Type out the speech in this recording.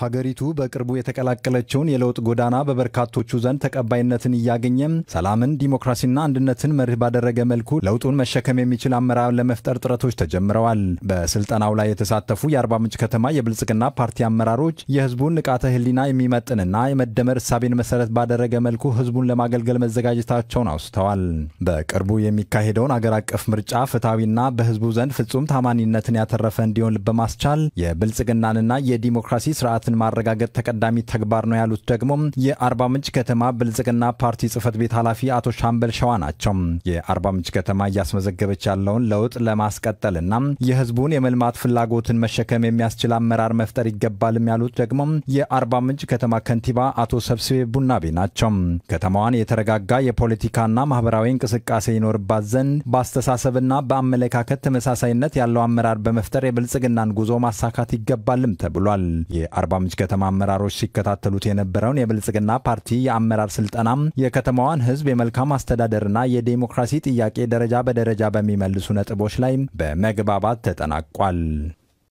ሀገሪቱ በቅርቡ የተቀላቀለችውን የለውጥ ጎዳና በበርካቶቹ ዘንድ ተቀባይነትን እያገኘ ሰላምን፣ ዲሞክራሲና አንድነትን መርህ ባደረገ መልኩ ለውጡን መሸከም የሚችል አመራር ለመፍጠር ጥረቶች ተጀምረዋል። በስልጠናው ላይ የተሳተፉ የአርባ ምንጭ ከተማ የብልጽግና ፓርቲ አመራሮች የህዝቡን ንቃተ ህሊና የሚመጥንና የመደመር እሳቤን መሰረት ባደረገ መልኩ ህዝቡን ለማገልገል መዘጋጀታቸውን አውስተዋል። በቅርቡ የሚካሄደውን አገር አቀፍ ምርጫ ፍትሐዊና በህዝቡ ዘንድ ፍጹም ታማኒነትን ያተረፈ እንዲሆን በማስቻል የብልጽግናንና የዲሞክራሲ ስርዓት መግባባትን ማረጋገጥ ተቀዳሚ ተግባር ነው ያሉት ደግሞ የአርባ ምንጭ ከተማ ብልጽግና ፓርቲ ጽህፈት ቤት ኃላፊ አቶ ሻምበል ሸዋ ናቸው። የአርባ ምንጭ ከተማ እያስመዘገበች ያለውን ለውጥ ለማስቀጠልና የህዝቡን የመልማት ፍላጎትን መሸከም የሚያስችል አመራር መፍጠር ይገባልም ያሉት ደግሞ የአርባ ምንጭ ከተማ ከንቲባ አቶ ሰብስቤ ቡናቤ ናቸው። ከተማዋን የተረጋጋ የፖለቲካና ማህበራዊ እንቅስቃሴ ይኖርባት ዘንድ በአስተሳሰብና በአመለካከት ተመሳሳይነት ያለው አመራር በመፍጠር የብልጽግናን ጉዞ ማሳካት ይገባልም ተብሏል። የአርባ የአርባ ከተማ አመራሮች ሲከታተሉት የነበረውን የብልጽግና ፓርቲ የአመራር ስልጠና የከተማዋን ህዝብ የመልካም አስተዳደርና የዴሞክራሲ ጥያቄ ደረጃ በደረጃ በሚመልሱ ነጥቦች ላይ በመግባባት ተጠናቋል።